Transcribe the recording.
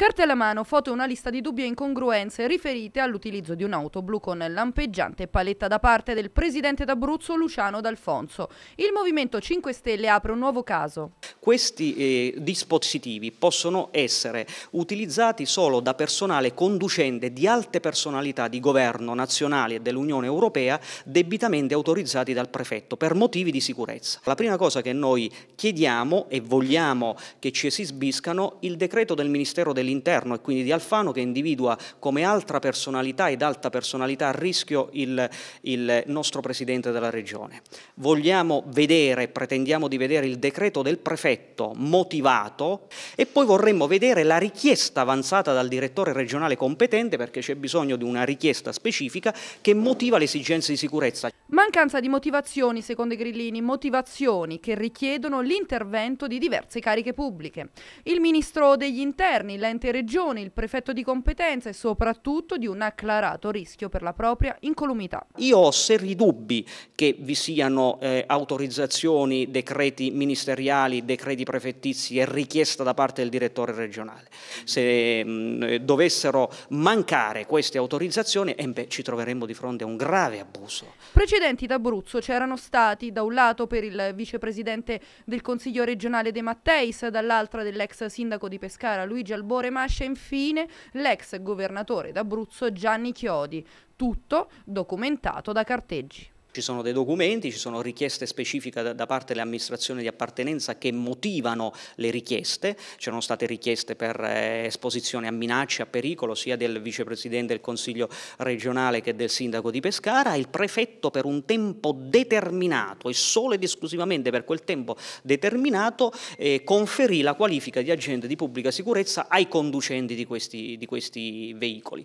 Carte alla mano, foto e una lista di dubbi e incongruenze riferite all'utilizzo di un'auto blu con lampeggiante paletta da parte del presidente d'Abruzzo Luciano D'Alfonso. Il Movimento 5 Stelle apre un nuovo caso. Questi eh, dispositivi possono essere utilizzati solo da personale conducente di alte personalità di governo nazionali e dell'Unione Europea debitamente autorizzati dal prefetto per motivi di sicurezza. La prima cosa che noi chiediamo e vogliamo che ci esibiscano sbiscano il decreto del Ministero dell'Interno e quindi di Alfano che individua come altra personalità ed alta personalità a rischio il, il nostro Presidente della Regione. Vogliamo vedere, pretendiamo di vedere il decreto del prefetto perfetto, motivato e poi vorremmo vedere la richiesta avanzata dal direttore regionale competente perché c'è bisogno di una richiesta specifica che motiva le esigenze di sicurezza. Mancanza di motivazioni, secondo i grillini, motivazioni che richiedono l'intervento di diverse cariche pubbliche. Il ministro degli interni, l'ente regione, il prefetto di competenza e soprattutto di un acclarato rischio per la propria incolumità. Io ho seri dubbi che vi siano eh, autorizzazioni, decreti ministeriali, decreti prefettizi e richiesta da parte del direttore regionale. Se mh, mm, dovessero mancare queste autorizzazioni, eh, beh, ci troveremmo di fronte a un grave abuso. Precedente precedenti d'Abruzzo c'erano stati da un lato per il vicepresidente del Consiglio regionale De Matteis, dall'altra dell'ex sindaco di Pescara Luigi Albore Mascia e infine l'ex governatore d'Abruzzo Gianni Chiodi. Tutto documentato da carteggi. Ci sono dei documenti, ci sono richieste specifiche da, parte delle amministrazioni di appartenenza che motivano le richieste, c'erano state richieste per eh, esposizione a minacce, a pericolo sia del vicepresidente del Consiglio regionale che del sindaco di Pescara, il prefetto per un tempo determinato e solo ed esclusivamente per quel tempo determinato eh, conferì la qualifica di agente di pubblica sicurezza ai conducenti di questi, di questi veicoli.